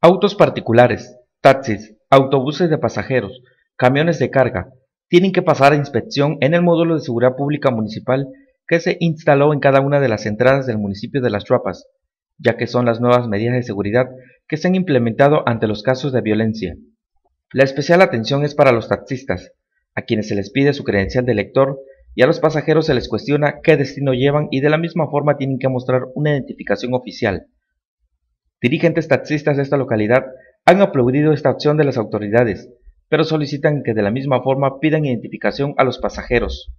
Autos particulares, taxis, autobuses de pasajeros, camiones de carga, tienen que pasar a inspección en el módulo de seguridad pública municipal que se instaló en cada una de las entradas del municipio de Las Chuapas, ya que son las nuevas medidas de seguridad que se han implementado ante los casos de violencia. La especial atención es para los taxistas, a quienes se les pide su credencial de lector y a los pasajeros se les cuestiona qué destino llevan y de la misma forma tienen que mostrar una identificación oficial. Dirigentes taxistas de esta localidad han aplaudido esta acción de las autoridades, pero solicitan que de la misma forma pidan identificación a los pasajeros.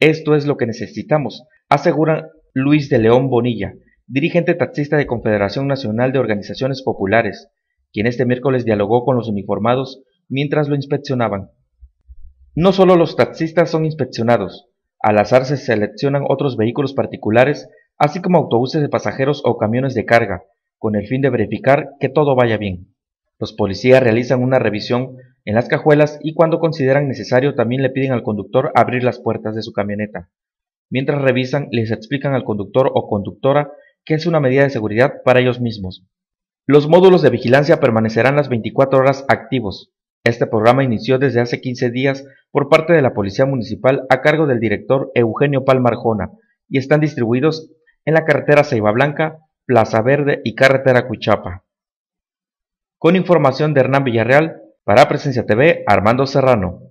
Esto es lo que necesitamos, asegura Luis de León Bonilla, dirigente taxista de Confederación Nacional de Organizaciones Populares, quien este miércoles dialogó con los uniformados mientras lo inspeccionaban. No solo los taxistas son inspeccionados, al azar se seleccionan otros vehículos particulares, así como autobuses de pasajeros o camiones de carga, con el fin de verificar que todo vaya bien. Los policías realizan una revisión en las cajuelas y cuando consideran necesario también le piden al conductor abrir las puertas de su camioneta. Mientras revisan, les explican al conductor o conductora que es una medida de seguridad para ellos mismos. Los módulos de vigilancia permanecerán las 24 horas activos. Este programa inició desde hace 15 días por parte de la Policía Municipal a cargo del director Eugenio Palmarjona y están distribuidos en la carretera Ceiba Blanca, Plaza Verde y Carretera Cuchapa. Con información de Hernán Villarreal, para Presencia TV, Armando Serrano.